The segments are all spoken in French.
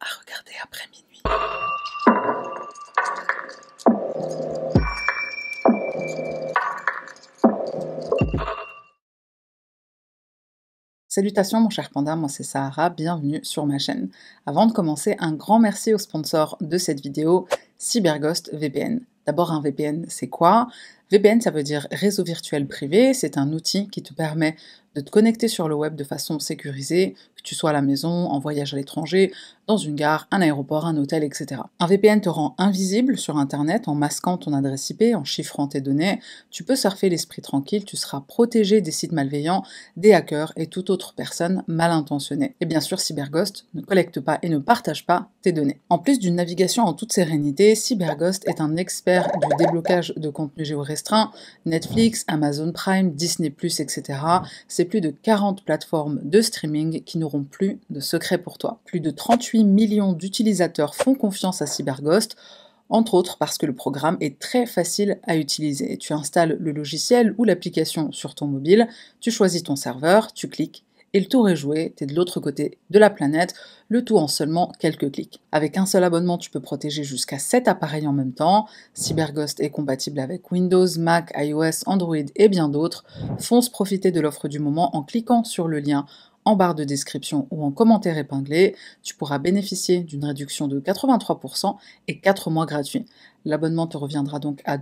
à regarder après minuit. Salutations mon cher panda, moi c'est Sahara, bienvenue sur ma chaîne. Avant de commencer, un grand merci au sponsor de cette vidéo, CyberGhost VPN. D'abord un VPN c'est quoi VPN, ça veut dire réseau virtuel privé. C'est un outil qui te permet de te connecter sur le web de façon sécurisée, que tu sois à la maison, en voyage à l'étranger, dans une gare, un aéroport, un hôtel, etc. Un VPN te rend invisible sur Internet en masquant ton adresse IP, en chiffrant tes données. Tu peux surfer l'esprit tranquille, tu seras protégé des sites malveillants, des hackers et toute autre personne mal intentionnée. Et bien sûr, CyberGhost ne collecte pas et ne partage pas tes données. En plus d'une navigation en toute sérénité, CyberGhost est un expert du déblocage de contenu géoréceptif Netflix, Amazon Prime, Disney ⁇ etc., c'est plus de 40 plateformes de streaming qui n'auront plus de secret pour toi. Plus de 38 millions d'utilisateurs font confiance à CyberGhost entre autres parce que le programme est très facile à utiliser. Tu installes le logiciel ou l'application sur ton mobile, tu choisis ton serveur, tu cliques et le tour est joué, t'es de l'autre côté de la planète, le tout en seulement quelques clics. Avec un seul abonnement, tu peux protéger jusqu'à 7 appareils en même temps. CyberGhost est compatible avec Windows, Mac, iOS, Android et bien d'autres. Fonce profiter de l'offre du moment en cliquant sur le lien en barre de description ou en commentaire épinglé, tu pourras bénéficier d'une réduction de 83% et 4 mois gratuits. L'abonnement te reviendra donc à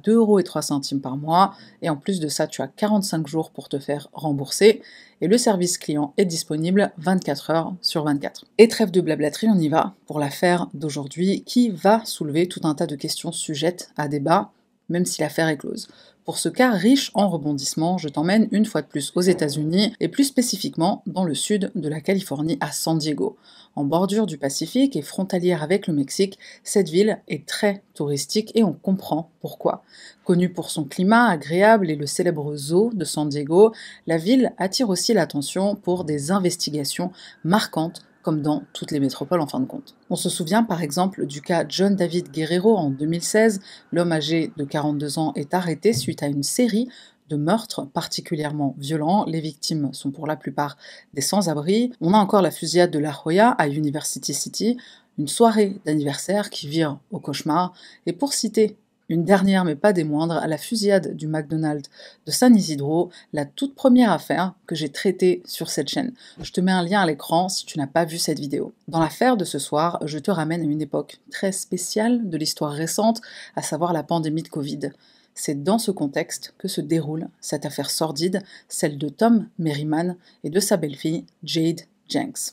centimes par mois et en plus de ça, tu as 45 jours pour te faire rembourser et le service client est disponible 24 heures sur 24. Et trêve de blablaterie, on y va pour l'affaire d'aujourd'hui qui va soulever tout un tas de questions sujettes à débat même si l'affaire est close. Pour ce cas riche en rebondissements, je t'emmène une fois de plus aux États-Unis et plus spécifiquement dans le sud de la Californie à San Diego. En bordure du Pacifique et frontalière avec le Mexique, cette ville est très touristique et on comprend pourquoi. Connue pour son climat agréable et le célèbre zoo de San Diego, la ville attire aussi l'attention pour des investigations marquantes comme dans toutes les métropoles en fin de compte. On se souvient par exemple du cas John David Guerrero en 2016. L'homme âgé de 42 ans est arrêté suite à une série de meurtres particulièrement violents. Les victimes sont pour la plupart des sans-abri. On a encore la fusillade de La Jolla à University City, une soirée d'anniversaire qui vire au cauchemar. Et pour citer une dernière, mais pas des moindres, à la fusillade du McDonald's de San Isidro, la toute première affaire que j'ai traitée sur cette chaîne. Je te mets un lien à l'écran si tu n'as pas vu cette vidéo. Dans l'affaire de ce soir, je te ramène à une époque très spéciale de l'histoire récente, à savoir la pandémie de Covid. C'est dans ce contexte que se déroule cette affaire sordide, celle de Tom Merriman et de sa belle-fille Jade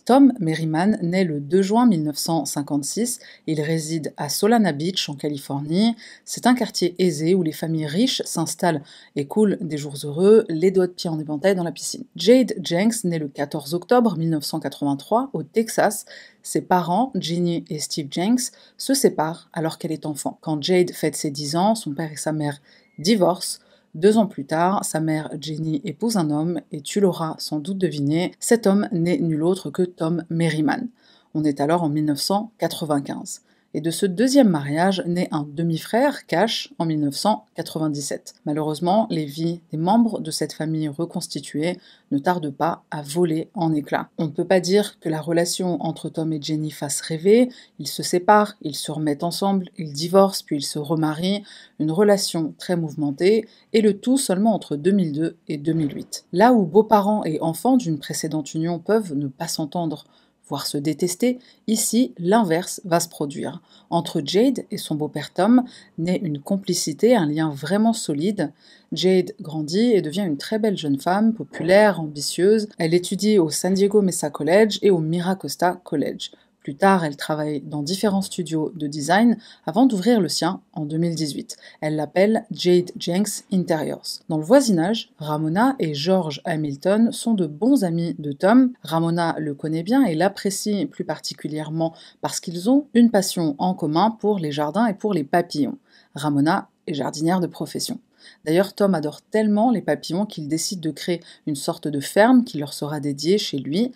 Tom Merriman naît le 2 juin 1956. Il réside à Solana Beach, en Californie. C'est un quartier aisé où les familles riches s'installent et coulent des jours heureux, les doigts de pied en éventail dans la piscine. Jade Jenks naît le 14 octobre 1983 au Texas. Ses parents, Ginny et Steve Jenks, se séparent alors qu'elle est enfant. Quand Jade fête ses 10 ans, son père et sa mère divorcent deux ans plus tard, sa mère Jenny épouse un homme et tu l'auras sans doute deviné, cet homme n'est nul autre que Tom Merriman. On est alors en 1995 et de ce deuxième mariage naît un demi-frère, Cash, en 1997. Malheureusement, les vies des membres de cette famille reconstituée ne tardent pas à voler en éclats. On ne peut pas dire que la relation entre Tom et Jenny fasse rêver, ils se séparent, ils se remettent ensemble, ils divorcent, puis ils se remarient, une relation très mouvementée, et le tout seulement entre 2002 et 2008. Là où beaux-parents et enfants d'une précédente union peuvent ne pas s'entendre, voire se détester, ici l'inverse va se produire. Entre Jade et son beau-père Tom naît une complicité, un lien vraiment solide. Jade grandit et devient une très belle jeune femme, populaire, ambitieuse. Elle étudie au San Diego Mesa College et au Miracosta College. Plus tard, elle travaille dans différents studios de design avant d'ouvrir le sien en 2018. Elle l'appelle Jade Jenks Interiors. Dans le voisinage, Ramona et George Hamilton sont de bons amis de Tom. Ramona le connaît bien et l'apprécie plus particulièrement parce qu'ils ont une passion en commun pour les jardins et pour les papillons. Ramona est jardinière de profession. D'ailleurs, Tom adore tellement les papillons qu'il décide de créer une sorte de ferme qui leur sera dédiée chez lui.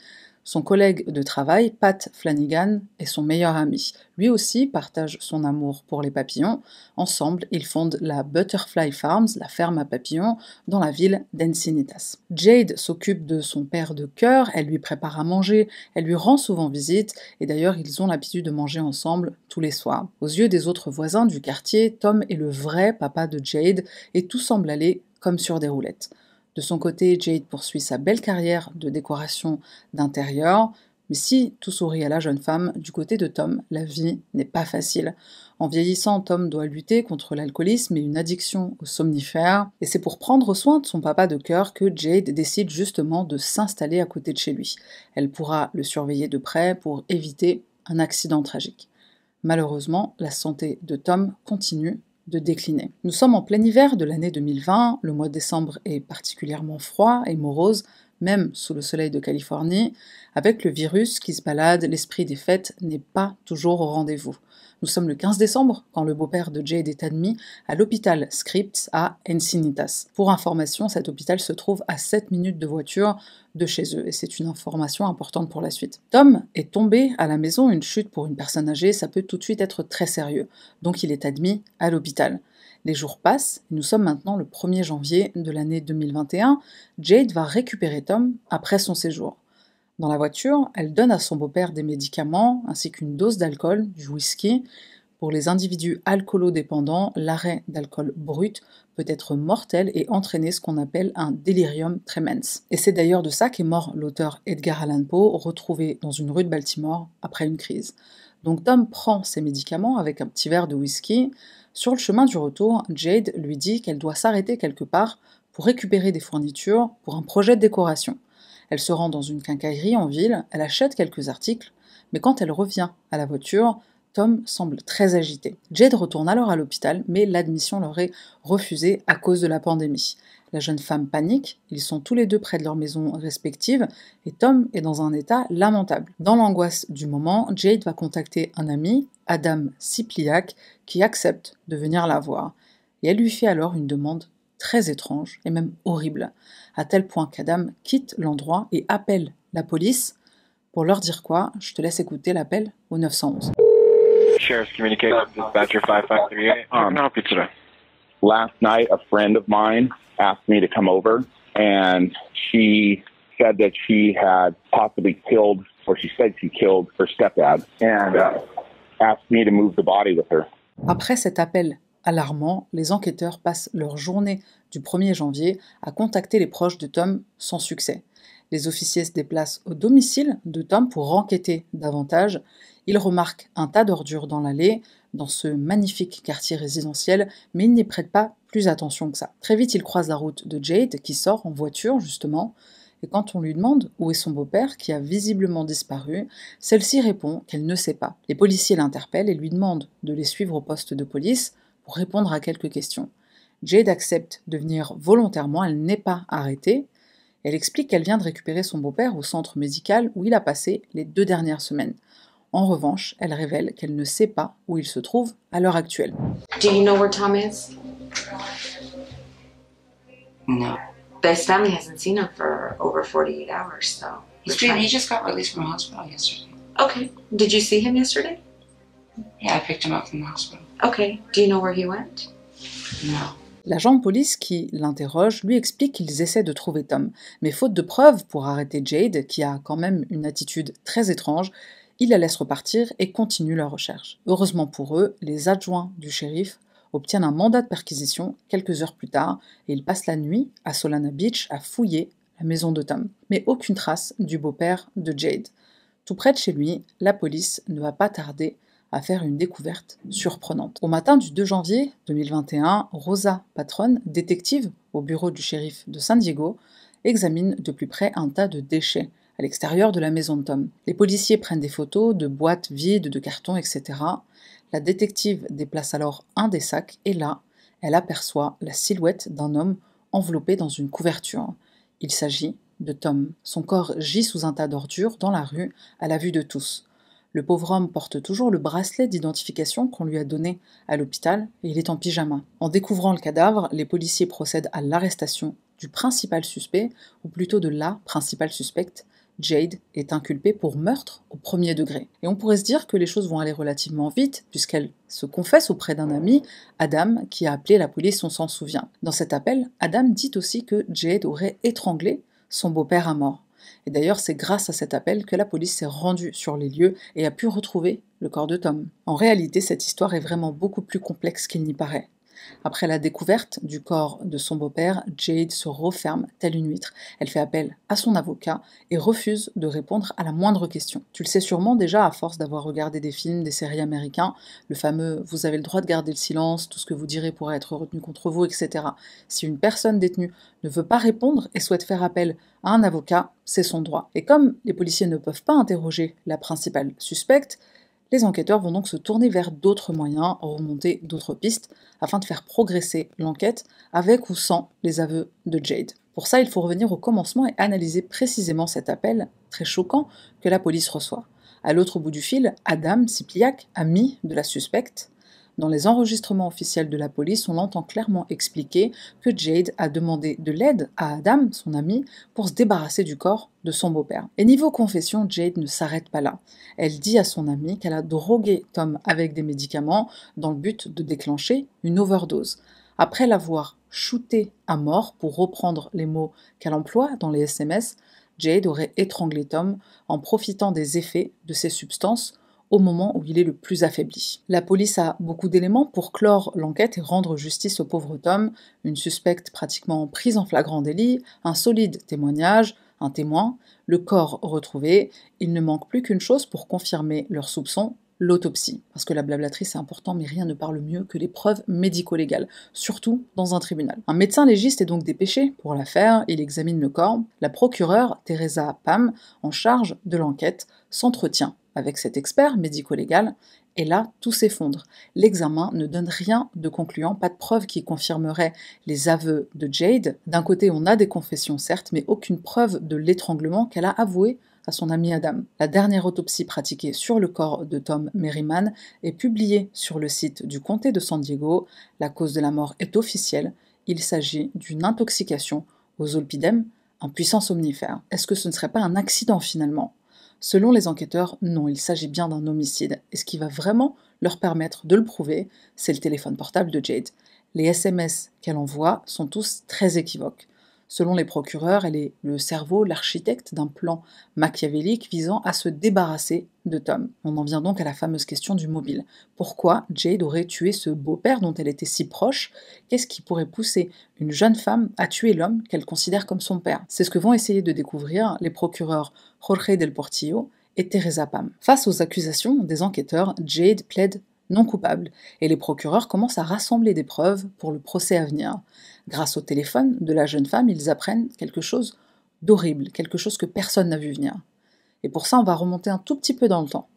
Son collègue de travail, Pat Flanagan, est son meilleur ami. Lui aussi partage son amour pour les papillons. Ensemble, ils fondent la Butterfly Farms, la ferme à papillons, dans la ville d'Encinitas. Jade s'occupe de son père de cœur, elle lui prépare à manger, elle lui rend souvent visite, et d'ailleurs ils ont l'habitude de manger ensemble tous les soirs. Aux yeux des autres voisins du quartier, Tom est le vrai papa de Jade, et tout semble aller comme sur des roulettes. De son côté, Jade poursuit sa belle carrière de décoration d'intérieur, mais si tout sourit à la jeune femme, du côté de Tom, la vie n'est pas facile. En vieillissant, Tom doit lutter contre l'alcoolisme et une addiction aux somnifères, et c'est pour prendre soin de son papa de cœur que Jade décide justement de s'installer à côté de chez lui. Elle pourra le surveiller de près pour éviter un accident tragique. Malheureusement, la santé de Tom continue décliner. Nous sommes en plein hiver de l'année 2020, le mois de décembre est particulièrement froid et morose, même sous le soleil de Californie, avec le virus qui se balade, l'esprit des fêtes n'est pas toujours au rendez-vous. Nous sommes le 15 décembre quand le beau-père de Jade est admis à l'hôpital Scripps à Encinitas. Pour information, cet hôpital se trouve à 7 minutes de voiture de chez eux et c'est une information importante pour la suite. Tom est tombé à la maison, une chute pour une personne âgée, ça peut tout de suite être très sérieux. Donc il est admis à l'hôpital. Les jours passent, nous sommes maintenant le 1er janvier de l'année 2021. Jade va récupérer Tom après son séjour. Dans la voiture, elle donne à son beau-père des médicaments ainsi qu'une dose d'alcool, du whisky. Pour les individus alcoolodépendants, l'arrêt d'alcool brut peut être mortel et entraîner ce qu'on appelle un délirium tremens. Et c'est d'ailleurs de ça qu'est mort l'auteur Edgar Allan Poe, retrouvé dans une rue de Baltimore après une crise. Donc Tom prend ses médicaments avec un petit verre de whisky. Sur le chemin du retour, Jade lui dit qu'elle doit s'arrêter quelque part pour récupérer des fournitures pour un projet de décoration. Elle se rend dans une quincaillerie en ville, elle achète quelques articles, mais quand elle revient à la voiture, Tom semble très agité. Jade retourne alors à l'hôpital, mais l'admission leur est refusée à cause de la pandémie. La jeune femme panique, ils sont tous les deux près de leur maison respective, et Tom est dans un état lamentable. Dans l'angoisse du moment, Jade va contacter un ami, Adam Sipliak, qui accepte de venir la voir. Et elle lui fait alors une demande très étrange et même horrible à tel point qu'Adam quitte l'endroit et appelle la police. Pour leur dire quoi, je te laisse écouter l'appel au 911. Sheriff's Communications Dispatcher 5538. Um, Last night, a friend of mine asked me to come over, and she said that she had possibly killed, or she said she killed her stepdad, and uh, asked me to move the body with her. Après cet appel Alarmant, les enquêteurs passent leur journée du 1er janvier à contacter les proches de Tom sans succès. Les officiers se déplacent au domicile de Tom pour enquêter davantage. Ils remarquent un tas d'ordures dans l'allée, dans ce magnifique quartier résidentiel, mais ils n'y prêtent pas plus attention que ça. Très vite, ils croisent la route de Jade, qui sort en voiture, justement, et quand on lui demande où est son beau-père, qui a visiblement disparu, celle-ci répond qu'elle ne sait pas. Les policiers l'interpellent et lui demandent de les suivre au poste de police, répondre à quelques questions. Jade accepte de venir volontairement, elle n'est pas arrêtée. Elle explique qu'elle vient de récupérer son beau-père au centre médical où il a passé les deux dernières semaines. En revanche, elle révèle qu'elle ne sait pas où il se trouve à l'heure actuelle. Do you know where Tom is? No. But family hasn't seen him for over 48 hours, so. He's juste he just got released from the hospital yesterday. Okay. Did you see him yesterday? Yeah, I picked him up from the hospital do you know where he went? No. L'agent de police qui l'interroge lui explique qu'ils essaient de trouver Tom, mais faute de preuves pour arrêter Jade, qui a quand même une attitude très étrange, ils la laisse repartir et continuent leur recherche. Heureusement pour eux, les adjoints du shérif obtiennent un mandat de perquisition quelques heures plus tard et ils passent la nuit à Solana Beach à fouiller la maison de Tom. Mais aucune trace du beau-père de Jade. Tout près de chez lui, la police ne va pas tarder à faire une découverte surprenante. Au matin du 2 janvier 2021, Rosa Patron, détective au bureau du shérif de San Diego, examine de plus près un tas de déchets à l'extérieur de la maison de Tom. Les policiers prennent des photos de boîtes vides, de cartons, etc. La détective déplace alors un des sacs et là, elle aperçoit la silhouette d'un homme enveloppé dans une couverture. Il s'agit de Tom. Son corps gît sous un tas d'ordures dans la rue à la vue de tous. Le pauvre homme porte toujours le bracelet d'identification qu'on lui a donné à l'hôpital et il est en pyjama. En découvrant le cadavre, les policiers procèdent à l'arrestation du principal suspect, ou plutôt de la principale suspecte, Jade est inculpée pour meurtre au premier degré. Et on pourrait se dire que les choses vont aller relativement vite, puisqu'elle se confesse auprès d'un ami, Adam, qui a appelé la police, on s'en souvient. Dans cet appel, Adam dit aussi que Jade aurait étranglé son beau-père à mort. Et d'ailleurs, c'est grâce à cet appel que la police s'est rendue sur les lieux et a pu retrouver le corps de Tom. En réalité, cette histoire est vraiment beaucoup plus complexe qu'il n'y paraît. Après la découverte du corps de son beau-père, Jade se referme telle une huître. Elle fait appel à son avocat et refuse de répondre à la moindre question. Tu le sais sûrement déjà à force d'avoir regardé des films, des séries américains, le fameux Vous avez le droit de garder le silence, tout ce que vous direz pourra être retenu contre vous, etc. Si une personne détenue ne veut pas répondre et souhaite faire appel à un avocat, c'est son droit. Et comme les policiers ne peuvent pas interroger la principale suspecte, les enquêteurs vont donc se tourner vers d'autres moyens, remonter d'autres pistes, afin de faire progresser l'enquête avec ou sans les aveux de Jade. Pour ça, il faut revenir au commencement et analyser précisément cet appel, très choquant, que la police reçoit. À l'autre bout du fil, Adam Sipliak, ami de la suspecte, dans les enregistrements officiels de la police, on entend clairement expliquer que Jade a demandé de l'aide à Adam, son ami, pour se débarrasser du corps de son beau-père. Et niveau confession, Jade ne s'arrête pas là. Elle dit à son ami qu'elle a drogué Tom avec des médicaments dans le but de déclencher une overdose. Après l'avoir shooté à mort, pour reprendre les mots qu'elle emploie dans les SMS, Jade aurait étranglé Tom en profitant des effets de ces substances au moment où il est le plus affaibli. La police a beaucoup d'éléments pour clore l'enquête et rendre justice au pauvre Tom, une suspecte pratiquement prise en flagrant délit, un solide témoignage, un témoin, le corps retrouvé, il ne manque plus qu'une chose pour confirmer leurs soupçons, l'autopsie. Parce que la blablatrice est important, mais rien ne parle mieux que les preuves médico-légales, surtout dans un tribunal. Un médecin légiste est donc dépêché pour l'affaire, il examine le corps. La procureure, Teresa Pam, en charge de l'enquête, s'entretient avec cet expert médico-légal, et là, tout s'effondre. L'examen ne donne rien de concluant, pas de preuve qui confirmerait les aveux de Jade. D'un côté, on a des confessions, certes, mais aucune preuve de l'étranglement qu'elle a avoué à son ami Adam. La dernière autopsie pratiquée sur le corps de Tom Merriman est publiée sur le site du comté de San Diego. La cause de la mort est officielle. Il s'agit d'une intoxication aux olpidèmes, un puissant somnifère. Est-ce que ce ne serait pas un accident finalement Selon les enquêteurs, non, il s'agit bien d'un homicide, et ce qui va vraiment leur permettre de le prouver, c'est le téléphone portable de Jade. Les SMS qu'elle envoie sont tous très équivoques. Selon les procureurs, elle est le cerveau, l'architecte d'un plan machiavélique visant à se débarrasser de Tom. On en vient donc à la fameuse question du mobile. Pourquoi Jade aurait tué ce beau-père dont elle était si proche Qu'est-ce qui pourrait pousser une jeune femme à tuer l'homme qu'elle considère comme son père C'est ce que vont essayer de découvrir les procureurs Jorge del Portillo et Teresa Pam. Face aux accusations des enquêteurs, Jade plaide non coupable, et les procureurs commencent à rassembler des preuves pour le procès à venir. Grâce au téléphone de la jeune femme, ils apprennent quelque chose d'horrible, quelque chose que personne n'a vu venir. Et pour ça, on va remonter un tout petit peu dans le temps.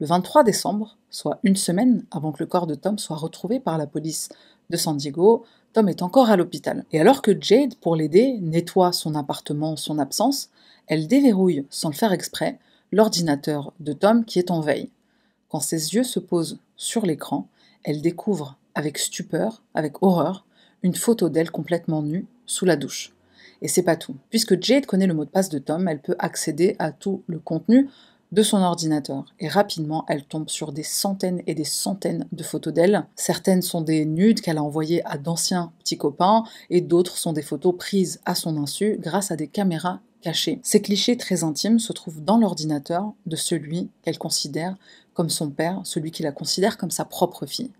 Le 23 décembre, soit une semaine avant que le corps de Tom soit retrouvé par la police de San Diego, Tom est encore à l'hôpital. Et alors que Jade, pour l'aider, nettoie son appartement son absence, elle déverrouille, sans le faire exprès, l'ordinateur de Tom qui est en veille. Quand ses yeux se posent sur l'écran, elle découvre avec stupeur, avec horreur, une photo d'elle complètement nue sous la douche. Et c'est pas tout. Puisque Jade connaît le mot de passe de Tom, elle peut accéder à tout le contenu de son ordinateur. Et rapidement, elle tombe sur des centaines et des centaines de photos d'elle. Certaines sont des nudes qu'elle a envoyées à d'anciens petits copains, et d'autres sont des photos prises à son insu grâce à des caméras cachées. Ces clichés très intimes se trouvent dans l'ordinateur de celui qu'elle considère comme son père, celui qui la considère comme sa propre fille.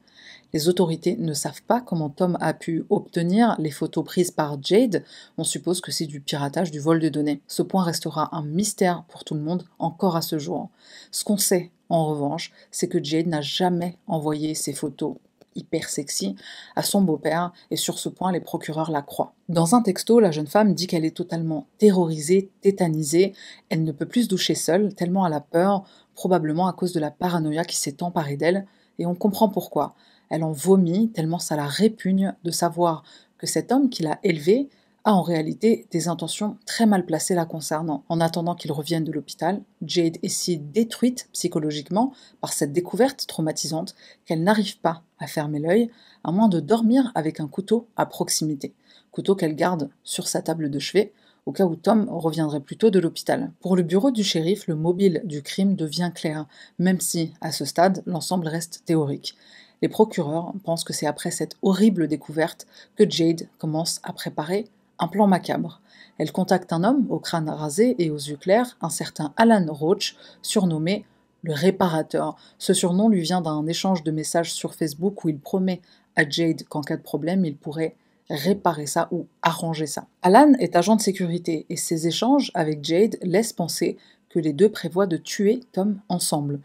Les autorités ne savent pas comment Tom a pu obtenir les photos prises par Jade. On suppose que c'est du piratage, du vol de données. Ce point restera un mystère pour tout le monde encore à ce jour. Ce qu'on sait, en revanche, c'est que Jade n'a jamais envoyé ces photos hyper sexy à son beau-père et sur ce point les procureurs la croient. Dans un texto, la jeune femme dit qu'elle est totalement terrorisée, tétanisée, elle ne peut plus se doucher seule tellement elle a peur, probablement à cause de la paranoïa qui s'est emparée d'elle, et on comprend pourquoi. Elle en vomit tellement ça la répugne de savoir que cet homme qui l'a élevée a en réalité des intentions très mal placées la concernant. En attendant qu'il revienne de l'hôpital, Jade est si détruite psychologiquement par cette découverte traumatisante qu'elle n'arrive pas à fermer l'œil, à moins de dormir avec un couteau à proximité, couteau qu'elle garde sur sa table de chevet, au cas où Tom reviendrait plus tôt de l'hôpital. Pour le bureau du shérif, le mobile du crime devient clair, même si, à ce stade, l'ensemble reste théorique. Les procureurs pensent que c'est après cette horrible découverte que Jade commence à préparer un plan macabre. Elle contacte un homme au crâne rasé et aux yeux clairs, un certain Alan Roach, surnommé le réparateur. Ce surnom lui vient d'un échange de messages sur Facebook où il promet à Jade qu'en cas de problème, il pourrait réparer ça ou arranger ça. Alan est agent de sécurité et ses échanges avec Jade laissent penser que les deux prévoient de tuer Tom ensemble.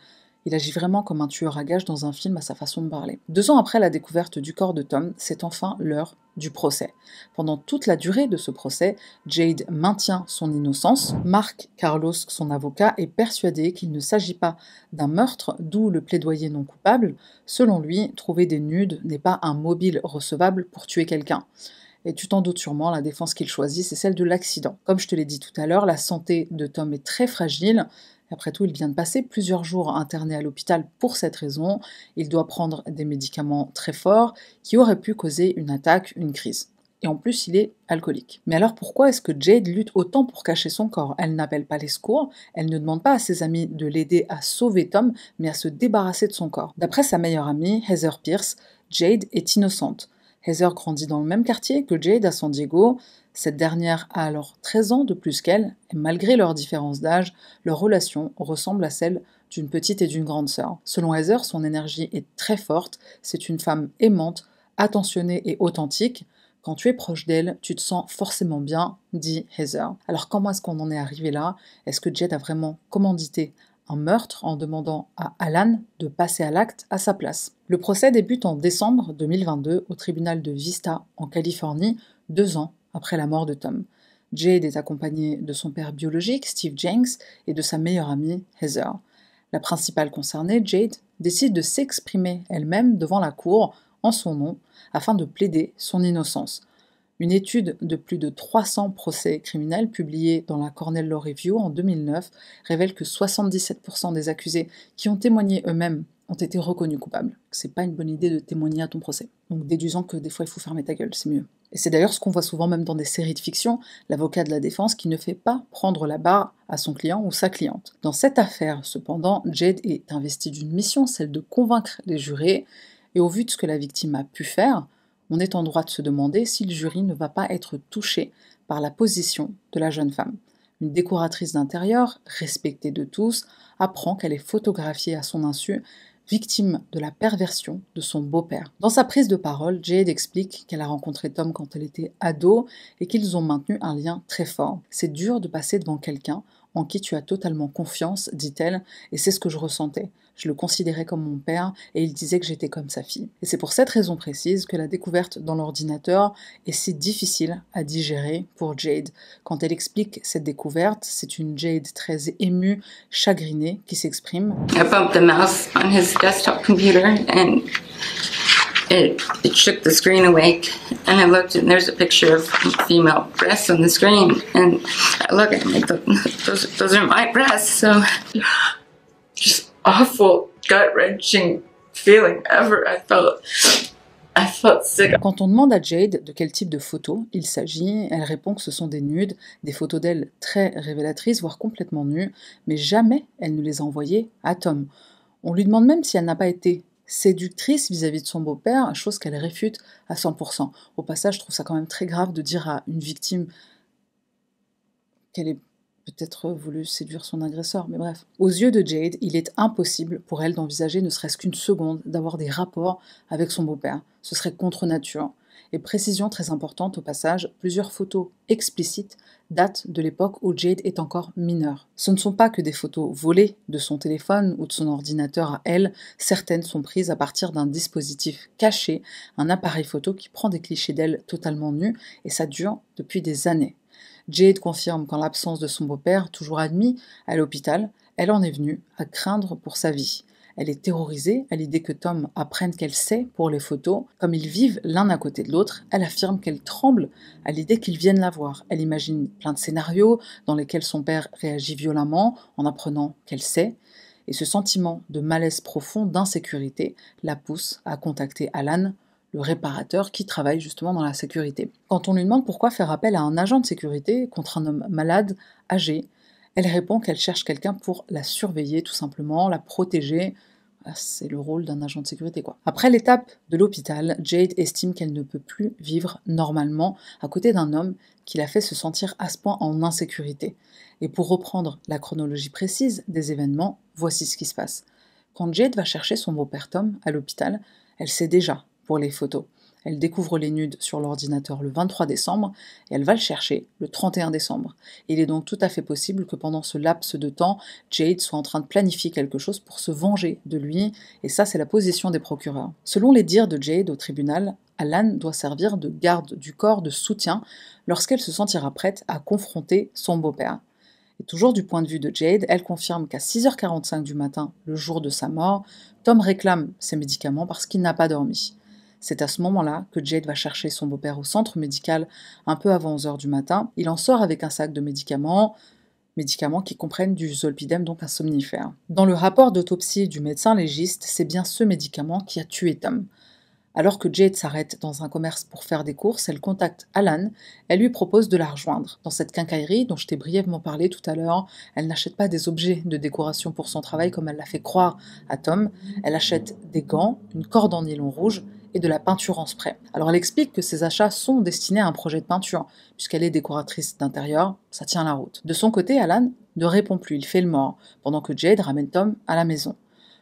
Il agit vraiment comme un tueur à gages dans un film à sa façon de parler. Deux ans après la découverte du corps de Tom, c'est enfin l'heure du procès. Pendant toute la durée de ce procès, Jade maintient son innocence. Marc Carlos, son avocat, est persuadé qu'il ne s'agit pas d'un meurtre, d'où le plaidoyer non coupable. Selon lui, trouver des nudes n'est pas un mobile recevable pour tuer quelqu'un. Et tu t'en doutes sûrement, la défense qu'il choisit, c'est celle de l'accident. Comme je te l'ai dit tout à l'heure, la santé de Tom est très fragile. Après tout, il vient de passer plusieurs jours interné à l'hôpital pour cette raison. Il doit prendre des médicaments très forts qui auraient pu causer une attaque, une crise. Et en plus, il est alcoolique. Mais alors pourquoi est-ce que Jade lutte autant pour cacher son corps Elle n'appelle pas les secours, elle ne demande pas à ses amis de l'aider à sauver Tom, mais à se débarrasser de son corps. D'après sa meilleure amie, Heather Pierce, Jade est innocente. Heather grandit dans le même quartier que Jade à San Diego. Cette dernière a alors 13 ans de plus qu'elle, et malgré leur différence d'âge, leur relation ressemble à celle d'une petite et d'une grande sœur. Selon Heather, son énergie est très forte, c'est une femme aimante, attentionnée et authentique. Quand tu es proche d'elle, tu te sens forcément bien, dit Heather. Alors comment est-ce qu'on en est arrivé là Est-ce que Jade a vraiment commandité un meurtre en demandant à Alan de passer à l'acte à sa place. Le procès débute en décembre 2022 au tribunal de Vista en Californie, deux ans après la mort de Tom. Jade est accompagnée de son père biologique, Steve Jenks, et de sa meilleure amie, Heather. La principale concernée, Jade, décide de s'exprimer elle-même devant la cour en son nom afin de plaider son innocence. Une étude de plus de 300 procès criminels publiée dans la Cornell Law Review en 2009 révèle que 77% des accusés qui ont témoigné eux-mêmes ont été reconnus coupables. C'est pas une bonne idée de témoigner à ton procès. Donc déduisant que des fois il faut fermer ta gueule, c'est mieux. Et c'est d'ailleurs ce qu'on voit souvent même dans des séries de fiction, l'avocat de la défense qui ne fait pas prendre la barre à son client ou sa cliente. Dans cette affaire, cependant, Jade est investi d'une mission, celle de convaincre les jurés, et au vu de ce que la victime a pu faire, on est en droit de se demander si le jury ne va pas être touché par la position de la jeune femme. Une décoratrice d'intérieur, respectée de tous, apprend qu'elle est photographiée à son insu, victime de la perversion de son beau-père. Dans sa prise de parole, Jade explique qu'elle a rencontré Tom quand elle était ado et qu'ils ont maintenu un lien très fort. C'est dur de passer devant quelqu'un en qui tu as totalement confiance, dit-elle, et c'est ce que je ressentais je le considérais comme mon père et il disait que j'étais comme sa fille. Et c'est pour cette raison précise que la découverte dans l'ordinateur est si difficile à digérer pour Jade. Quand elle explique cette découverte, c'est une Jade très émue, chagrinée, qui s'exprime. About the mouse on his desktop computer and it, it shook the screen awake and I looked and there's a picture of female breasts on the screen and I look at them like those, those are my breasts so just quand on demande à Jade de quel type de photos il s'agit, elle répond que ce sont des nudes, des photos d'elle très révélatrices, voire complètement nues, mais jamais elle ne les a envoyées à Tom. On lui demande même si elle n'a pas été séductrice vis-à-vis -vis de son beau-père, chose qu'elle réfute à 100%. Au passage, je trouve ça quand même très grave de dire à une victime qu'elle est peut-être voulu séduire son agresseur, mais bref. Aux yeux de Jade, il est impossible pour elle d'envisager ne serait-ce qu'une seconde d'avoir des rapports avec son beau-père. Ce serait contre nature. Et précision très importante au passage, plusieurs photos explicites datent de l'époque où Jade est encore mineure. Ce ne sont pas que des photos volées de son téléphone ou de son ordinateur à elle, certaines sont prises à partir d'un dispositif caché, un appareil photo qui prend des clichés d'elle totalement nus, et ça dure depuis des années. Jade confirme qu'en l'absence de son beau-père, toujours admis à l'hôpital, elle en est venue à craindre pour sa vie. Elle est terrorisée à l'idée que Tom apprenne qu'elle sait pour les photos. Comme ils vivent l'un à côté de l'autre, elle affirme qu'elle tremble à l'idée qu'ils viennent la voir. Elle imagine plein de scénarios dans lesquels son père réagit violemment en apprenant qu'elle sait. Et ce sentiment de malaise profond, d'insécurité, la pousse à contacter Alan, le réparateur qui travaille justement dans la sécurité. Quand on lui demande pourquoi faire appel à un agent de sécurité contre un homme malade, âgé, elle répond qu'elle cherche quelqu'un pour la surveiller tout simplement, la protéger. C'est le rôle d'un agent de sécurité quoi. Après l'étape de l'hôpital, Jade estime qu'elle ne peut plus vivre normalement à côté d'un homme qui l'a fait se sentir à ce point en insécurité. Et pour reprendre la chronologie précise des événements, voici ce qui se passe. Quand Jade va chercher son beau-père Tom à l'hôpital, elle sait déjà pour les photos. Elle découvre les nudes sur l'ordinateur le 23 décembre et elle va le chercher le 31 décembre. Il est donc tout à fait possible que pendant ce laps de temps, Jade soit en train de planifier quelque chose pour se venger de lui, et ça c'est la position des procureurs. Selon les dires de Jade au tribunal, Alan doit servir de garde du corps, de soutien, lorsqu'elle se sentira prête à confronter son beau-père. Et toujours du point de vue de Jade, elle confirme qu'à 6h45 du matin, le jour de sa mort, Tom réclame ses médicaments parce qu'il n'a pas dormi. C'est à ce moment-là que Jade va chercher son beau-père au centre médical un peu avant 11h du matin. Il en sort avec un sac de médicaments, médicaments qui comprennent du zolpidem, donc un somnifère. Dans le rapport d'autopsie du médecin légiste, c'est bien ce médicament qui a tué Tom. Alors que Jade s'arrête dans un commerce pour faire des courses, elle contacte Alan, elle lui propose de la rejoindre. Dans cette quincaillerie dont je t'ai brièvement parlé tout à l'heure, elle n'achète pas des objets de décoration pour son travail comme elle l'a fait croire à Tom, elle achète des gants, une corde en nylon rouge et de la peinture en spray. Alors elle explique que ces achats sont destinés à un projet de peinture, puisqu'elle est décoratrice d'intérieur, ça tient la route. De son côté, Alan ne répond plus, il fait le mort, pendant que Jade ramène Tom à la maison.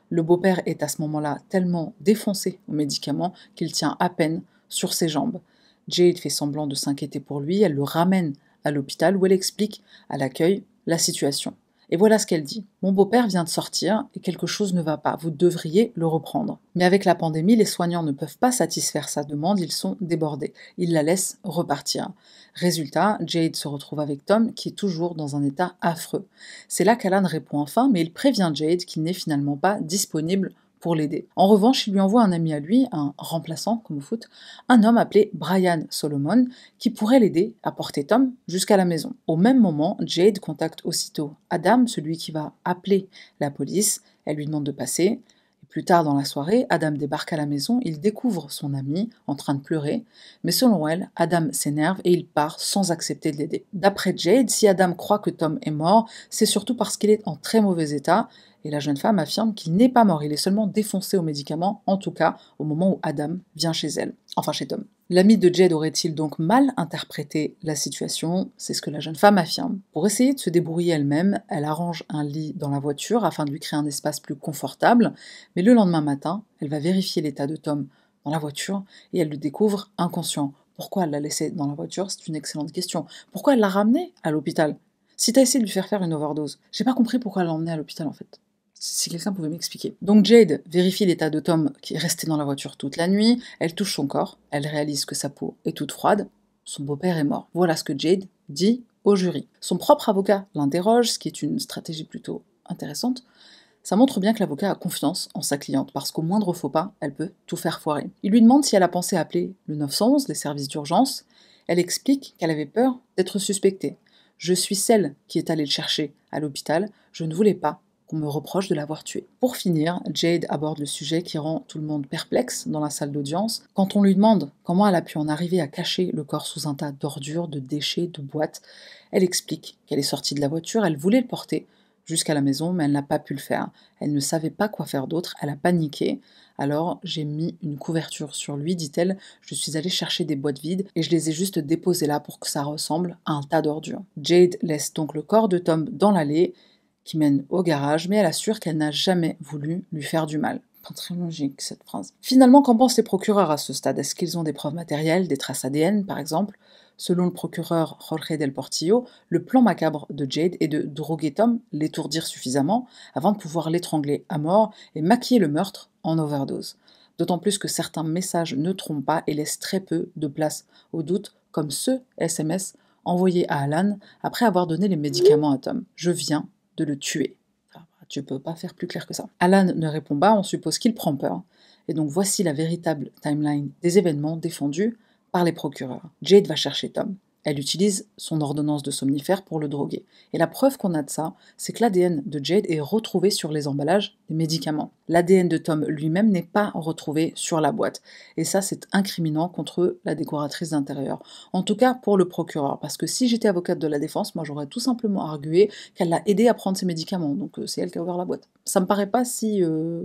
Le beau-père est à ce moment-là tellement défoncé aux médicaments qu'il tient à peine sur ses jambes. Jade fait semblant de s'inquiéter pour lui, elle le ramène à l'hôpital où elle explique à l'accueil la situation. Et voilà ce qu'elle dit. Mon beau-père vient de sortir et quelque chose ne va pas. Vous devriez le reprendre. Mais avec la pandémie, les soignants ne peuvent pas satisfaire sa demande, ils sont débordés. Ils la laissent repartir. Résultat, Jade se retrouve avec Tom qui est toujours dans un état affreux. C'est là qu'Alan répond enfin, mais il prévient Jade qu'il n'est finalement pas disponible pour l'aider. En revanche, il lui envoie un ami à lui, un remplaçant comme au foot, un homme appelé Brian Solomon, qui pourrait l'aider à porter Tom jusqu'à la maison. Au même moment, Jade contacte aussitôt Adam, celui qui va appeler la police. Elle lui demande de passer. Plus tard dans la soirée, Adam débarque à la maison, il découvre son ami en train de pleurer, mais selon elle, Adam s'énerve et il part sans accepter de l'aider. D'après Jade, si Adam croit que Tom est mort, c'est surtout parce qu'il est en très mauvais état et la jeune femme affirme qu'il n'est pas mort, il est seulement défoncé aux médicaments, en tout cas au moment où Adam vient chez elle, enfin chez Tom. L'ami de Jed aurait-il donc mal interprété la situation C'est ce que la jeune femme affirme. Pour essayer de se débrouiller elle-même, elle arrange un lit dans la voiture afin de lui créer un espace plus confortable, mais le lendemain matin, elle va vérifier l'état de Tom dans la voiture et elle le découvre inconscient. Pourquoi elle l'a laissé dans la voiture C'est une excellente question. Pourquoi elle l'a ramené à l'hôpital Si t'as essayé de lui faire faire une overdose, j'ai pas compris pourquoi elle l'a emmené à l'hôpital en fait. Si quelqu'un pouvait m'expliquer. Donc Jade vérifie l'état de Tom qui est resté dans la voiture toute la nuit. Elle touche son corps. Elle réalise que sa peau est toute froide. Son beau-père est mort. Voilà ce que Jade dit au jury. Son propre avocat l'interroge, ce qui est une stratégie plutôt intéressante. Ça montre bien que l'avocat a confiance en sa cliente, parce qu'au moindre faux pas, elle peut tout faire foirer. Il lui demande si elle a pensé appeler le 911, les services d'urgence. Elle explique qu'elle avait peur d'être suspectée. Je suis celle qui est allée le chercher à l'hôpital, je ne voulais pas me reproche de l'avoir tué. Pour finir, Jade aborde le sujet qui rend tout le monde perplexe dans la salle d'audience quand on lui demande comment elle a pu en arriver à cacher le corps sous un tas d'ordures, de déchets, de boîtes. Elle explique qu'elle est sortie de la voiture, elle voulait le porter jusqu'à la maison, mais elle n'a pas pu le faire. Elle ne savait pas quoi faire d'autre, elle a paniqué. Alors j'ai mis une couverture sur lui, dit-elle. Je suis allée chercher des boîtes vides et je les ai juste déposées là pour que ça ressemble à un tas d'ordures. Jade laisse donc le corps de Tom dans l'allée qui mène au garage, mais elle assure qu'elle n'a jamais voulu lui faire du mal. Pas très logique cette phrase. Finalement, qu'en pensent les procureurs à ce stade Est-ce qu'ils ont des preuves matérielles, des traces ADN par exemple Selon le procureur Jorge del Portillo, le plan macabre de Jade est de droguer Tom, l'étourdir suffisamment avant de pouvoir l'étrangler à mort et maquiller le meurtre en overdose. D'autant plus que certains messages ne trompent pas et laissent très peu de place au doute, comme ce SMS envoyé à Alan après avoir donné les médicaments à Tom. Je viens de le tuer. tu peux pas faire plus clair que ça. Alan ne répond pas, on suppose qu'il prend peur. Et donc voici la véritable timeline des événements défendus par les procureurs. Jade va chercher Tom. Elle utilise son ordonnance de somnifère pour le droguer. Et la preuve qu'on a de ça, c'est que l'ADN de Jade est retrouvé sur les emballages des médicaments. L'ADN de Tom lui-même n'est pas retrouvé sur la boîte. Et ça, c'est incriminant contre la décoratrice d'intérieur. En tout cas, pour le procureur. Parce que si j'étais avocate de la défense, moi, j'aurais tout simplement argué qu'elle l'a aidé à prendre ses médicaments. Donc, euh, c'est elle qui a ouvert la boîte. Ça me paraît pas si. Euh,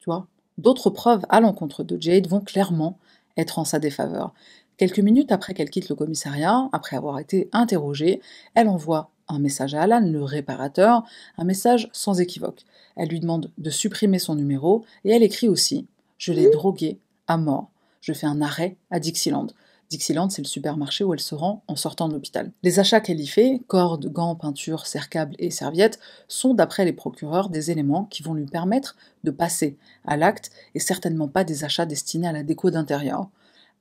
tu vois D'autres preuves à l'encontre de Jade vont clairement être en sa défaveur. Quelques minutes après qu'elle quitte le commissariat, après avoir été interrogée, elle envoie un message à Alan, le réparateur, un message sans équivoque. Elle lui demande de supprimer son numéro et elle écrit aussi Je l'ai drogué à mort. Je fais un arrêt à Dixieland. Dixieland, c'est le supermarché où elle se rend en sortant de l'hôpital. Les achats qu'elle y fait, cordes, gants, peintures, câbles et serviettes, sont d'après les procureurs des éléments qui vont lui permettre de passer à l'acte et certainement pas des achats destinés à la déco d'intérieur.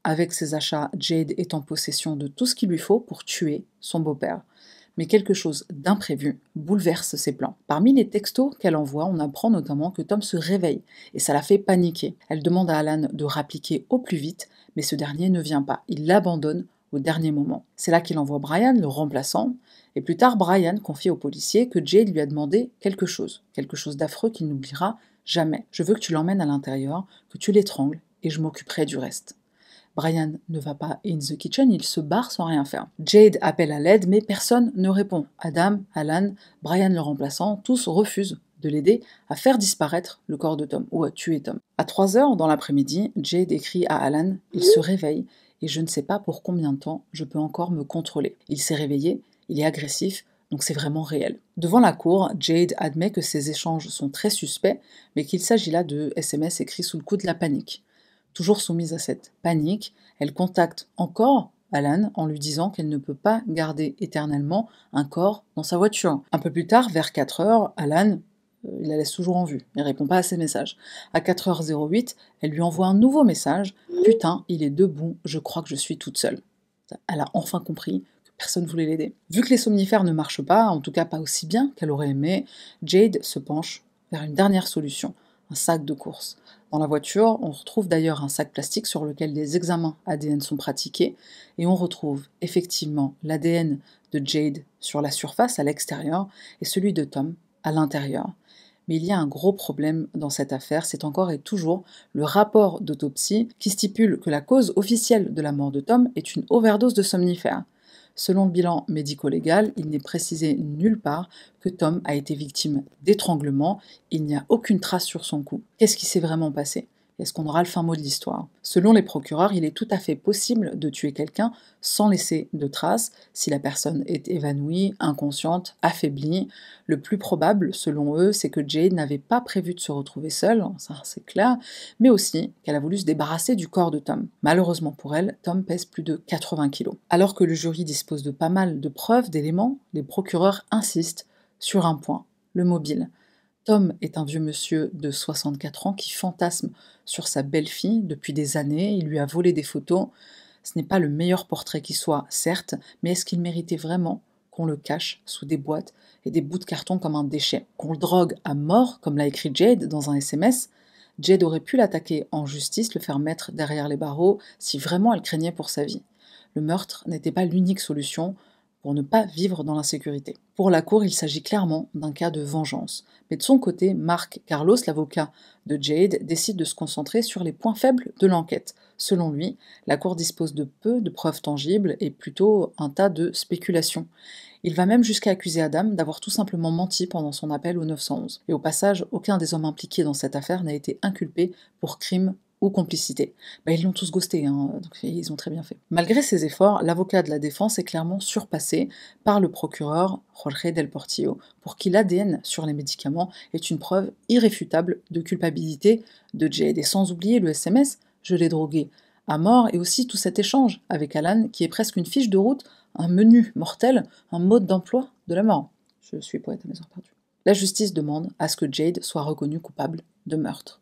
Avec ses achats, Jade est en possession de tout ce qu'il lui faut pour tuer son beau-père. Mais quelque chose d'imprévu bouleverse ses plans. Parmi les textos qu'elle envoie, on apprend notamment que Tom se réveille et ça la fait paniquer. Elle demande à Alan de rappliquer au plus vite, mais ce dernier ne vient pas. Il l'abandonne au dernier moment. C'est là qu'il envoie Brian, le remplaçant, et plus tard Brian confie au policier que Jade lui a demandé quelque chose, quelque chose d'affreux qu'il n'oubliera jamais. Je veux que tu l'emmènes à l'intérieur, que tu l'étrangles, et je m'occuperai du reste. Brian ne va pas in the kitchen, il se barre sans rien faire. Jade appelle à l'aide, mais personne ne répond. Adam, Alan, Brian le remplaçant, tous refusent de l'aider à faire disparaître le corps de Tom ou à tuer Tom. À 3 heures dans l'après-midi, Jade écrit à Alan, il se réveille et je ne sais pas pour combien de temps je peux encore me contrôler. Il s'est réveillé, il est agressif, donc c'est vraiment réel. Devant la cour, Jade admet que ces échanges sont très suspects, mais qu'il s'agit là de SMS écrits sous le coup de la panique. Toujours soumise à cette panique, elle contacte encore Alan en lui disant qu'elle ne peut pas garder éternellement un corps dans sa voiture. Un peu plus tard, vers 4 heures, Alan euh, il la laisse toujours en vue, il répond pas à ses messages. À 4h08, elle lui envoie un nouveau message Putain, il est debout, je crois que je suis toute seule. Elle a enfin compris que personne voulait l'aider. Vu que les somnifères ne marchent pas, en tout cas pas aussi bien qu'elle aurait aimé, Jade se penche vers une dernière solution un sac de course. Dans la voiture, on retrouve d'ailleurs un sac plastique sur lequel des examens ADN sont pratiqués et on retrouve effectivement l'ADN de Jade sur la surface à l'extérieur et celui de Tom à l'intérieur. Mais il y a un gros problème dans cette affaire, c'est encore et toujours le rapport d'autopsie qui stipule que la cause officielle de la mort de Tom est une overdose de somnifères. Selon le bilan médico-légal, il n'est précisé nulle part que Tom a été victime d'étranglement. Il n'y a aucune trace sur son cou. Qu'est-ce qui s'est vraiment passé est-ce qu'on aura le fin mot de l'histoire Selon les procureurs, il est tout à fait possible de tuer quelqu'un sans laisser de traces si la personne est évanouie, inconsciente, affaiblie. Le plus probable, selon eux, c'est que Jade n'avait pas prévu de se retrouver seule, ça c'est clair, mais aussi qu'elle a voulu se débarrasser du corps de Tom. Malheureusement pour elle, Tom pèse plus de 80 kilos. Alors que le jury dispose de pas mal de preuves, d'éléments, les procureurs insistent sur un point, le mobile. Tom est un vieux monsieur de 64 ans qui fantasme sur sa belle-fille depuis des années, il lui a volé des photos. Ce n'est pas le meilleur portrait qui soit, certes, mais est-ce qu'il méritait vraiment qu'on le cache sous des boîtes et des bouts de carton comme un déchet, qu'on le drogue à mort, comme l'a écrit Jade dans un SMS Jade aurait pu l'attaquer en justice, le faire mettre derrière les barreaux, si vraiment elle craignait pour sa vie. Le meurtre n'était pas l'unique solution, pour ne pas vivre dans l'insécurité. Pour la Cour, il s'agit clairement d'un cas de vengeance. Mais de son côté, Marc Carlos, l'avocat de Jade, décide de se concentrer sur les points faibles de l'enquête. Selon lui, la Cour dispose de peu de preuves tangibles et plutôt un tas de spéculations. Il va même jusqu'à accuser Adam d'avoir tout simplement menti pendant son appel au 911. Et au passage, aucun des hommes impliqués dans cette affaire n'a été inculpé pour crime ou complicité. Bah, ils l'ont tous ghosté, hein, donc ils ont très bien fait. Malgré ces efforts, l'avocat de la défense est clairement surpassé par le procureur Jorge Del Portillo, pour qui l'ADN sur les médicaments est une preuve irréfutable de culpabilité de Jade, et sans oublier le SMS « je l'ai drogué » à mort, et aussi tout cet échange avec Alan qui est presque une fiche de route, un menu mortel, un mode d'emploi de la mort. Je suis poète à mes heures perdues. La justice demande à ce que Jade soit reconnue coupable de meurtre.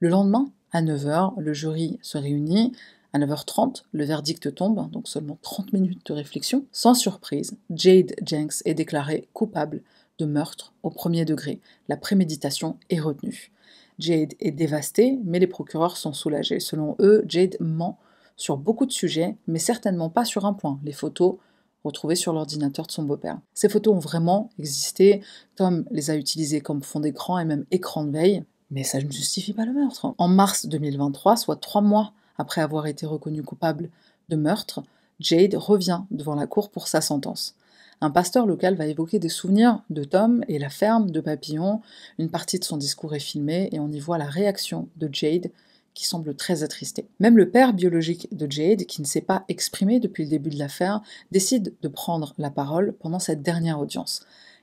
Le lendemain, à 9h, le jury se réunit. À 9h30, le verdict tombe, donc seulement 30 minutes de réflexion. Sans surprise, Jade Jenks est déclarée coupable de meurtre au premier degré. La préméditation est retenue. Jade est dévastée, mais les procureurs sont soulagés. Selon eux, Jade ment sur beaucoup de sujets, mais certainement pas sur un point, les photos retrouvées sur l'ordinateur de son beau-père. Ces photos ont vraiment existé, Tom les a utilisées comme fond d'écran et même écran de veille. Mais ça ne justifie pas le meurtre. En mars 2023, soit trois mois après avoir été reconnu coupable de meurtre, Jade revient devant la cour pour sa sentence. Un pasteur local va évoquer des souvenirs de Tom et la ferme de Papillon. Une partie de son discours est filmée et on y voit la réaction de Jade qui semble très attristée. Même le père biologique de Jade, qui ne s'est pas exprimé depuis le début de l'affaire, décide de prendre la parole pendant cette dernière audience.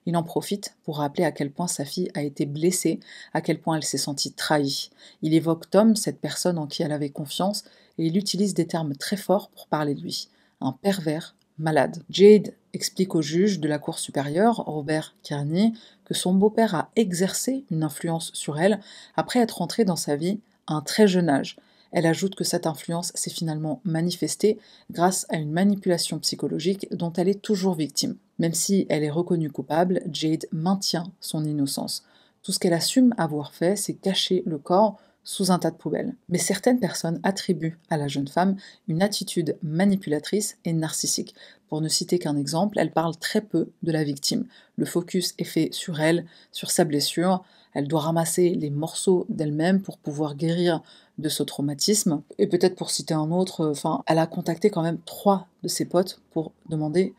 Il en profite pour rappeler à quel point sa fille a été blessée, à quel point elle s'est sentie trahie. Il évoque Tom, cette personne en qui elle avait confiance, et il utilise des termes très forts pour parler de lui. Un pervers, malade. Jade explique au juge de la Cour supérieure, Robert Kearney, que son beau-père a exercé une influence sur elle après être entré dans sa vie à un très jeune âge, elle ajoute que cette influence s'est finalement manifestée grâce à une manipulation psychologique dont elle est toujours victime. Même si elle est reconnue coupable, Jade maintient son innocence. Tout ce qu'elle assume avoir fait, c'est cacher le corps sous un tas de poubelles. Mais certaines personnes attribuent à la jeune femme une attitude manipulatrice et narcissique. Pour ne citer qu'un exemple, elle parle très peu de la victime. Le focus est fait sur elle, sur sa blessure. Elle doit ramasser les morceaux d'elle-même pour pouvoir guérir de ce traumatisme. Et peut-être pour citer un autre, euh, enfin, elle a contacté quand même trois de ses potes pour demander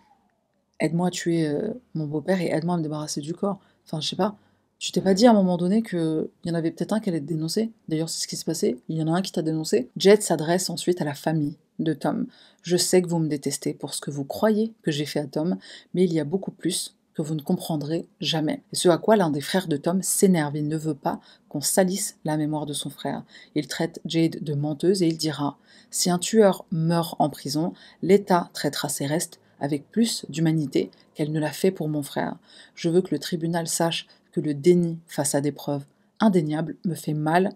aide-moi à tuer euh, mon beau-père et aide-moi à me débarrasser du corps. Enfin, je sais pas. Tu t'es pas dit à un moment donné qu'il y en avait peut-être un qui allait te dénoncer D'ailleurs, c'est ce qui se passait. Il y en a un qui t'a dénoncé. Jet s'adresse ensuite à la famille de Tom. Je sais que vous me détestez pour ce que vous croyez que j'ai fait à Tom, mais il y a beaucoup plus vous ne comprendrez jamais. Et ce à quoi l'un des frères de Tom s'énerve, il ne veut pas qu'on salisse la mémoire de son frère. Il traite Jade de menteuse et il dira Si un tueur meurt en prison, l'État traitera ses restes avec plus d'humanité qu'elle ne l'a fait pour mon frère. Je veux que le tribunal sache que le déni face à des preuves indéniables me fait mal.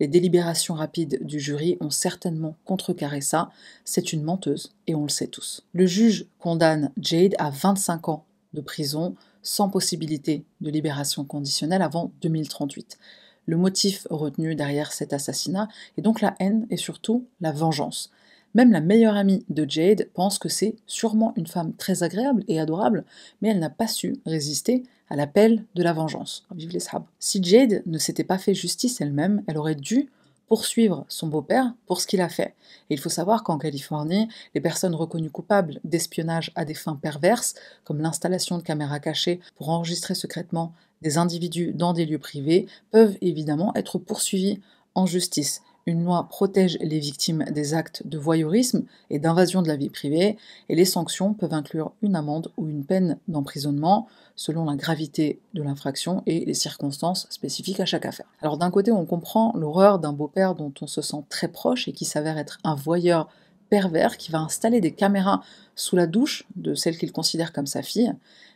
Les délibérations rapides du jury ont certainement contrecarré ça. C'est une menteuse et on le sait tous. Le juge condamne Jade à 25 ans de prison sans possibilité de libération conditionnelle avant 2038. Le motif retenu derrière cet assassinat est donc la haine et surtout la vengeance. Même la meilleure amie de Jade pense que c'est sûrement une femme très agréable et adorable, mais elle n'a pas su résister à l'appel de la vengeance. Vive les Si Jade ne s'était pas fait justice elle-même, elle aurait dû poursuivre son beau-père pour ce qu'il a fait. Et il faut savoir qu'en Californie, les personnes reconnues coupables d'espionnage à des fins perverses, comme l'installation de caméras cachées pour enregistrer secrètement des individus dans des lieux privés, peuvent évidemment être poursuivies en justice. Une loi protège les victimes des actes de voyeurisme et d'invasion de la vie privée, et les sanctions peuvent inclure une amende ou une peine d'emprisonnement selon la gravité de l'infraction et les circonstances spécifiques à chaque affaire. Alors d'un côté, on comprend l'horreur d'un beau-père dont on se sent très proche et qui s'avère être un voyeur pervers qui va installer des caméras sous la douche de celle qu'il considère comme sa fille,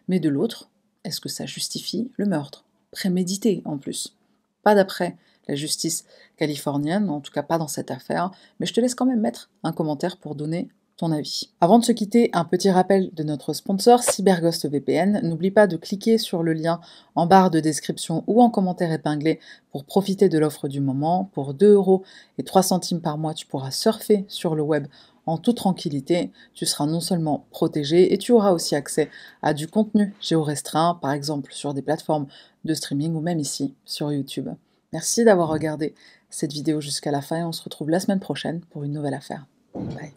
mais de l'autre, est-ce que ça justifie le meurtre Prémédité en plus. Pas d'après la justice californienne, en tout cas pas dans cette affaire, mais je te laisse quand même mettre un commentaire pour donner ton avis. Avant de se quitter, un petit rappel de notre sponsor CyberGhost VPN. N'oublie pas de cliquer sur le lien en barre de description ou en commentaire épinglé pour profiter de l'offre du moment. Pour 2 euros et 3 centimes par mois, tu pourras surfer sur le web en toute tranquillité. Tu seras non seulement protégé et tu auras aussi accès à du contenu géo-restreint, par exemple sur des plateformes de streaming ou même ici sur YouTube. Merci d'avoir regardé cette vidéo jusqu'à la fin et on se retrouve la semaine prochaine pour une nouvelle affaire. Bye.